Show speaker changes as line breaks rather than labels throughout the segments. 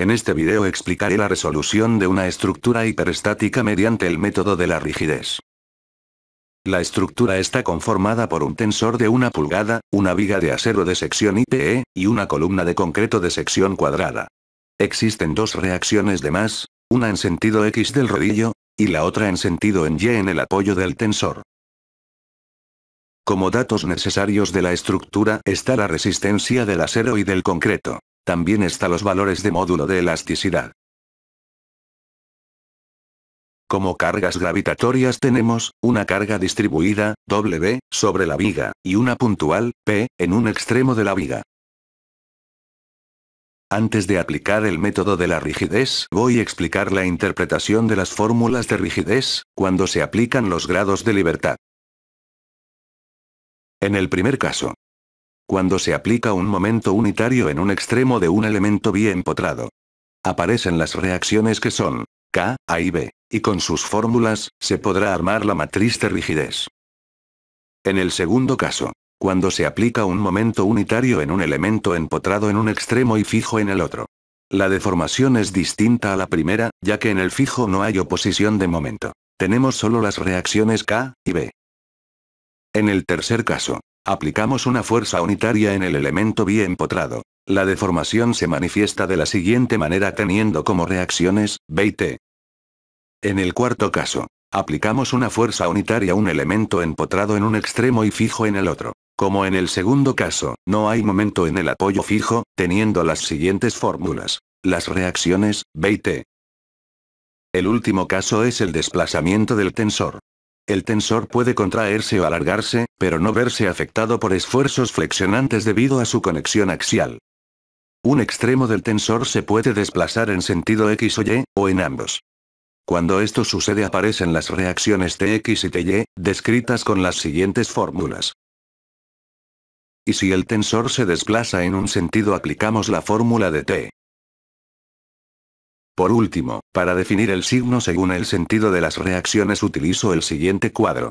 En este video explicaré la resolución de una estructura hiperestática mediante el método de la rigidez. La estructura está conformada por un tensor de una pulgada, una viga de acero de sección IPE, y una columna de concreto de sección cuadrada. Existen dos reacciones de más, una en sentido X del rodillo, y la otra en sentido en Y en el apoyo del tensor. Como datos necesarios de la estructura está la resistencia del acero y del concreto. También está los valores de módulo de elasticidad. Como cargas gravitatorias tenemos, una carga distribuida, W, sobre la viga, y una puntual, P, en un extremo de la viga. Antes de aplicar el método de la rigidez, voy a explicar la interpretación de las fórmulas de rigidez, cuando se aplican los grados de libertad. En el primer caso, cuando se aplica un momento unitario en un extremo de un elemento bien empotrado. Aparecen las reacciones que son K, A y B, y con sus fórmulas, se podrá armar la matriz de rigidez. En el segundo caso, cuando se aplica un momento unitario en un elemento empotrado en un extremo y fijo en el otro. La deformación es distinta a la primera, ya que en el fijo no hay oposición de momento. Tenemos solo las reacciones K y B. En el tercer caso, Aplicamos una fuerza unitaria en el elemento bien empotrado. La deformación se manifiesta de la siguiente manera teniendo como reacciones, T. En el cuarto caso, aplicamos una fuerza unitaria a un elemento empotrado en un extremo y fijo en el otro. Como en el segundo caso, no hay momento en el apoyo fijo, teniendo las siguientes fórmulas. Las reacciones, T. El último caso es el desplazamiento del tensor. El tensor puede contraerse o alargarse, pero no verse afectado por esfuerzos flexionantes debido a su conexión axial. Un extremo del tensor se puede desplazar en sentido X o Y, o en ambos. Cuando esto sucede aparecen las reacciones TX y TY, descritas con las siguientes fórmulas. Y si el tensor se desplaza en un sentido aplicamos la fórmula de T. Por último, para definir el signo según el sentido de las reacciones utilizo el siguiente cuadro.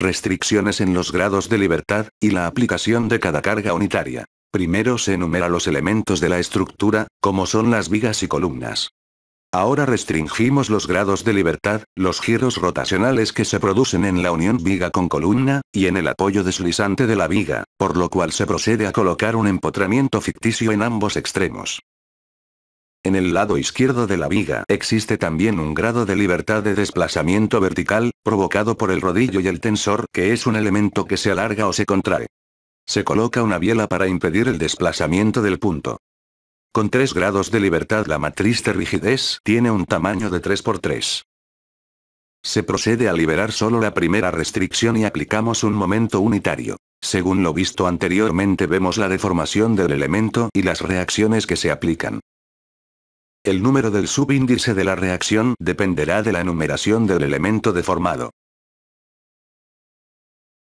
Restricciones en los grados de libertad, y la aplicación de cada carga unitaria. Primero se enumera los elementos de la estructura, como son las vigas y columnas. Ahora restringimos los grados de libertad, los giros rotacionales que se producen en la unión viga con columna, y en el apoyo deslizante de la viga, por lo cual se procede a colocar un empotramiento ficticio en ambos extremos. En el lado izquierdo de la viga existe también un grado de libertad de desplazamiento vertical, provocado por el rodillo y el tensor que es un elemento que se alarga o se contrae. Se coloca una biela para impedir el desplazamiento del punto. Con 3 grados de libertad la matriz de rigidez tiene un tamaño de 3 por 3 Se procede a liberar solo la primera restricción y aplicamos un momento unitario. Según lo visto anteriormente vemos la deformación del elemento y las reacciones que se aplican. El número del subíndice de la reacción dependerá de la numeración del elemento deformado.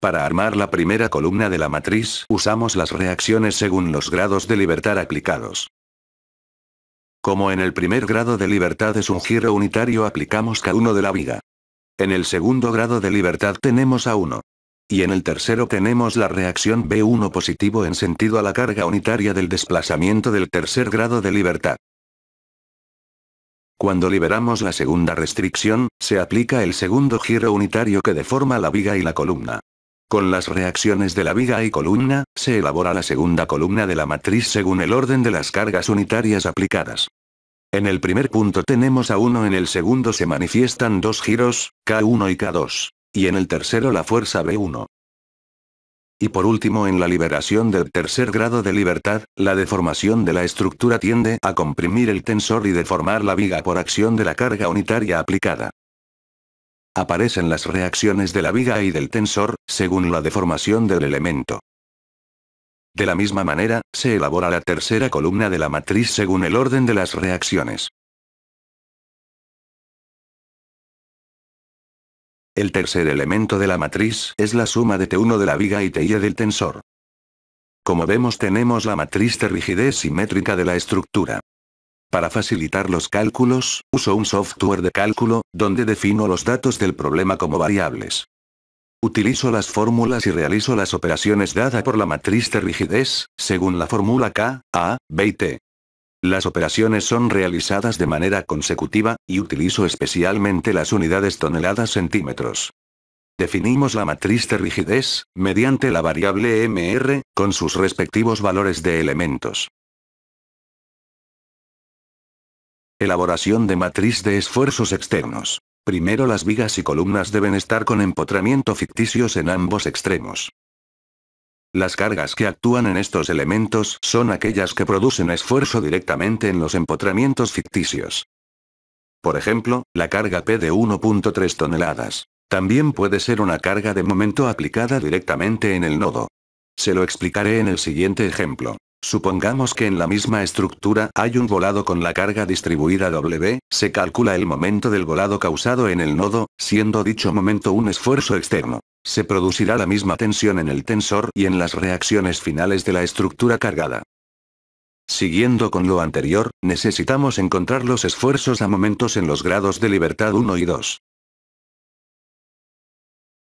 Para armar la primera columna de la matriz usamos las reacciones según los grados de libertad aplicados. Como en el primer grado de libertad es un giro unitario aplicamos K1 de la viga. En el segundo grado de libertad tenemos A1. Y en el tercero tenemos la reacción B1 positivo en sentido a la carga unitaria del desplazamiento del tercer grado de libertad. Cuando liberamos la segunda restricción, se aplica el segundo giro unitario que deforma la viga y la columna. Con las reacciones de la viga y columna, se elabora la segunda columna de la matriz según el orden de las cargas unitarias aplicadas. En el primer punto tenemos a 1 en el segundo se manifiestan dos giros, K1 y K2. Y en el tercero la fuerza B1. Y por último en la liberación del tercer grado de libertad, la deformación de la estructura tiende a comprimir el tensor y deformar la viga por acción de la carga unitaria aplicada. Aparecen las reacciones de la viga y del tensor, según la deformación del elemento. De la misma manera, se elabora la tercera columna de la matriz según el orden de las reacciones. El tercer elemento de la matriz es la suma de T1 de la viga y TI del tensor. Como vemos tenemos la matriz de rigidez simétrica de la estructura. Para facilitar los cálculos, uso un software de cálculo, donde defino los datos del problema como variables. Utilizo las fórmulas y realizo las operaciones dadas por la matriz de rigidez, según la fórmula K, A, B y T. Las operaciones son realizadas de manera consecutiva, y utilizo especialmente las unidades toneladas-centímetros. Definimos la matriz de rigidez, mediante la variable MR, con sus respectivos valores de elementos. Elaboración de matriz de esfuerzos externos. Primero las vigas y columnas deben estar con empotramiento ficticios en ambos extremos. Las cargas que actúan en estos elementos son aquellas que producen esfuerzo directamente en los empotramientos ficticios. Por ejemplo, la carga P de 1.3 toneladas. También puede ser una carga de momento aplicada directamente en el nodo. Se lo explicaré en el siguiente ejemplo. Supongamos que en la misma estructura hay un volado con la carga distribuida W, se calcula el momento del volado causado en el nodo, siendo dicho momento un esfuerzo externo. Se producirá la misma tensión en el tensor y en las reacciones finales de la estructura cargada. Siguiendo con lo anterior, necesitamos encontrar los esfuerzos a momentos en los grados de libertad 1 y 2.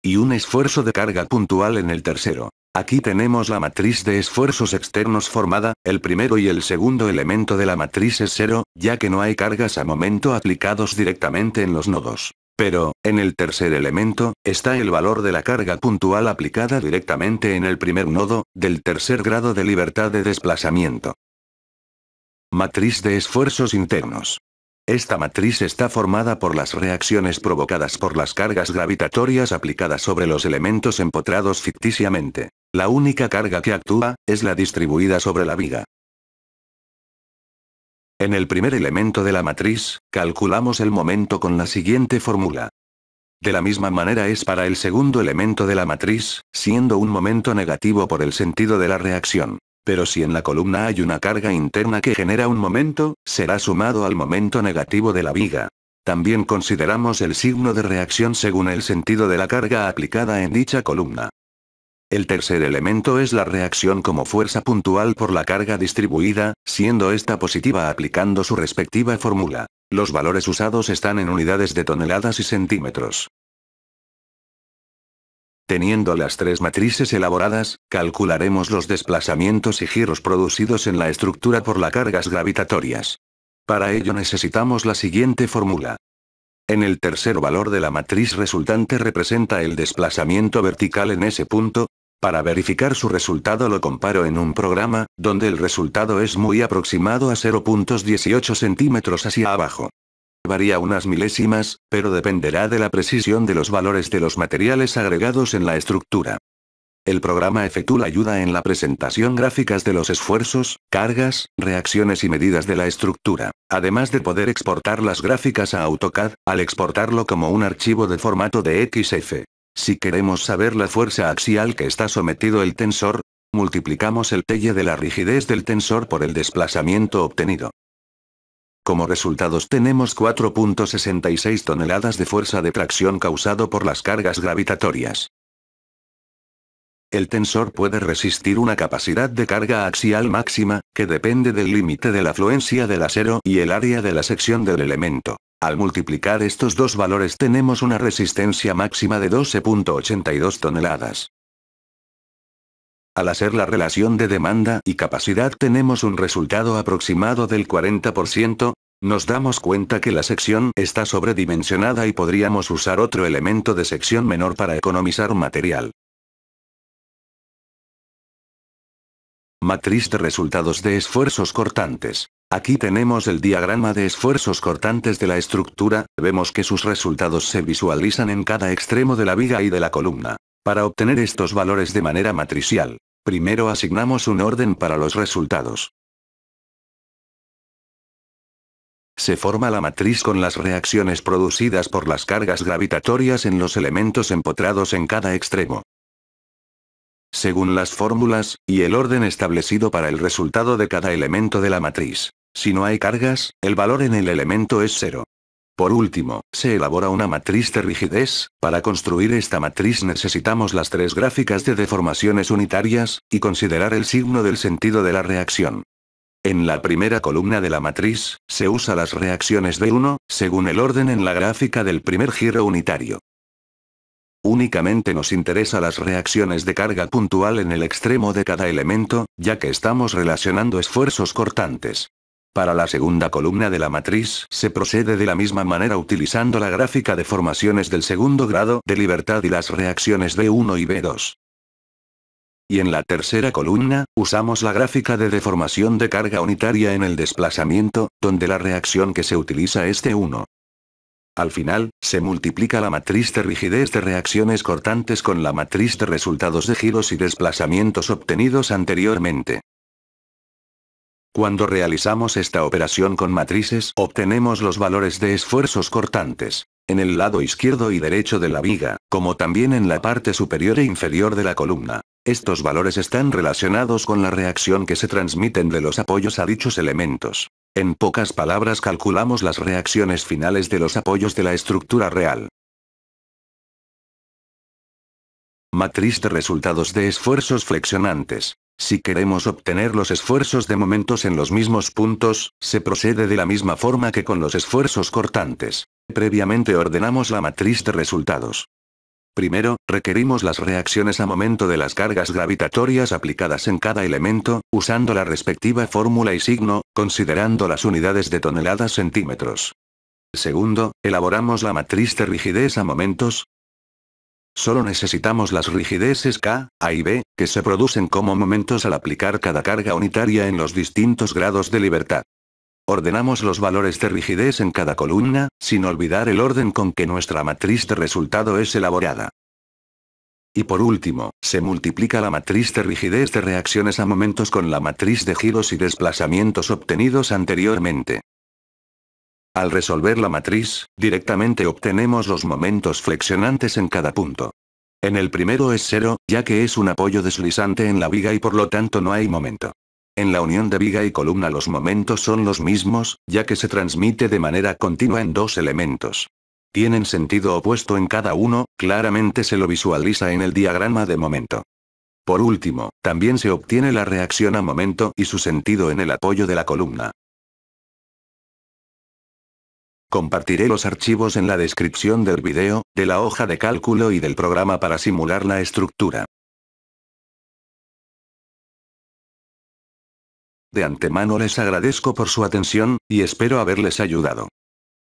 Y un esfuerzo de carga puntual en el tercero. Aquí tenemos la matriz de esfuerzos externos formada, el primero y el segundo elemento de la matriz es cero, ya que no hay cargas a momento aplicados directamente en los nodos. Pero, en el tercer elemento, está el valor de la carga puntual aplicada directamente en el primer nodo, del tercer grado de libertad de desplazamiento. Matriz de esfuerzos internos. Esta matriz está formada por las reacciones provocadas por las cargas gravitatorias aplicadas sobre los elementos empotrados ficticiamente. La única carga que actúa, es la distribuida sobre la viga. En el primer elemento de la matriz, calculamos el momento con la siguiente fórmula. De la misma manera es para el segundo elemento de la matriz, siendo un momento negativo por el sentido de la reacción. Pero si en la columna hay una carga interna que genera un momento, será sumado al momento negativo de la viga. También consideramos el signo de reacción según el sentido de la carga aplicada en dicha columna. El tercer elemento es la reacción como fuerza puntual por la carga distribuida, siendo esta positiva aplicando su respectiva fórmula. Los valores usados están en unidades de toneladas y centímetros. Teniendo las tres matrices elaboradas, calcularemos los desplazamientos y giros producidos en la estructura por las cargas gravitatorias. Para ello necesitamos la siguiente fórmula. En el tercer valor de la matriz resultante representa el desplazamiento vertical en ese punto. Para verificar su resultado lo comparo en un programa, donde el resultado es muy aproximado a 0.18 centímetros hacia abajo varía unas milésimas, pero dependerá de la precisión de los valores de los materiales agregados en la estructura. El programa efectúa ayuda en la presentación gráficas de los esfuerzos, cargas, reacciones y medidas de la estructura, además de poder exportar las gráficas a AutoCAD, al exportarlo como un archivo de formato de XF. Si queremos saber la fuerza axial que está sometido el tensor, multiplicamos el telle de la rigidez del tensor por el desplazamiento obtenido. Como resultados tenemos 4.66 toneladas de fuerza de tracción causado por las cargas gravitatorias. El tensor puede resistir una capacidad de carga axial máxima, que depende del límite de la fluencia del acero y el área de la sección del elemento. Al multiplicar estos dos valores tenemos una resistencia máxima de 12.82 toneladas. Al hacer la relación de demanda y capacidad tenemos un resultado aproximado del 40%, nos damos cuenta que la sección está sobredimensionada y podríamos usar otro elemento de sección menor para economizar material. Matriz de resultados de esfuerzos cortantes. Aquí tenemos el diagrama de esfuerzos cortantes de la estructura, vemos que sus resultados se visualizan en cada extremo de la viga y de la columna. Para obtener estos valores de manera matricial, primero asignamos un orden para los resultados. Se forma la matriz con las reacciones producidas por las cargas gravitatorias en los elementos empotrados en cada extremo. Según las fórmulas, y el orden establecido para el resultado de cada elemento de la matriz. Si no hay cargas, el valor en el elemento es cero. Por último, se elabora una matriz de rigidez, para construir esta matriz necesitamos las tres gráficas de deformaciones unitarias, y considerar el signo del sentido de la reacción. En la primera columna de la matriz, se usa las reacciones de 1, según el orden en la gráfica del primer giro unitario. Únicamente nos interesa las reacciones de carga puntual en el extremo de cada elemento, ya que estamos relacionando esfuerzos cortantes. Para la segunda columna de la matriz, se procede de la misma manera utilizando la gráfica de formaciones del segundo grado de libertad y las reacciones B1 y B2. Y en la tercera columna, usamos la gráfica de deformación de carga unitaria en el desplazamiento, donde la reacción que se utiliza es de 1. Al final, se multiplica la matriz de rigidez de reacciones cortantes con la matriz de resultados de giros y desplazamientos obtenidos anteriormente. Cuando realizamos esta operación con matrices, obtenemos los valores de esfuerzos cortantes, en el lado izquierdo y derecho de la viga, como también en la parte superior e inferior de la columna. Estos valores están relacionados con la reacción que se transmiten de los apoyos a dichos elementos. En pocas palabras calculamos las reacciones finales de los apoyos de la estructura real. Matriz de resultados de esfuerzos flexionantes. Si queremos obtener los esfuerzos de momentos en los mismos puntos, se procede de la misma forma que con los esfuerzos cortantes. Previamente ordenamos la matriz de resultados. Primero, requerimos las reacciones a momento de las cargas gravitatorias aplicadas en cada elemento, usando la respectiva fórmula y signo, considerando las unidades de toneladas centímetros. Segundo, elaboramos la matriz de rigidez a momentos, Solo necesitamos las rigideces K, A y B, que se producen como momentos al aplicar cada carga unitaria en los distintos grados de libertad. Ordenamos los valores de rigidez en cada columna, sin olvidar el orden con que nuestra matriz de resultado es elaborada. Y por último, se multiplica la matriz de rigidez de reacciones a momentos con la matriz de giros y desplazamientos obtenidos anteriormente. Al resolver la matriz, directamente obtenemos los momentos flexionantes en cada punto. En el primero es cero, ya que es un apoyo deslizante en la viga y por lo tanto no hay momento. En la unión de viga y columna los momentos son los mismos, ya que se transmite de manera continua en dos elementos. Tienen sentido opuesto en cada uno, claramente se lo visualiza en el diagrama de momento. Por último, también se obtiene la reacción a momento y su sentido en el apoyo de la columna. Compartiré los archivos en la descripción del video, de la hoja de cálculo y del programa para simular la estructura. De antemano les agradezco por su atención, y espero haberles ayudado.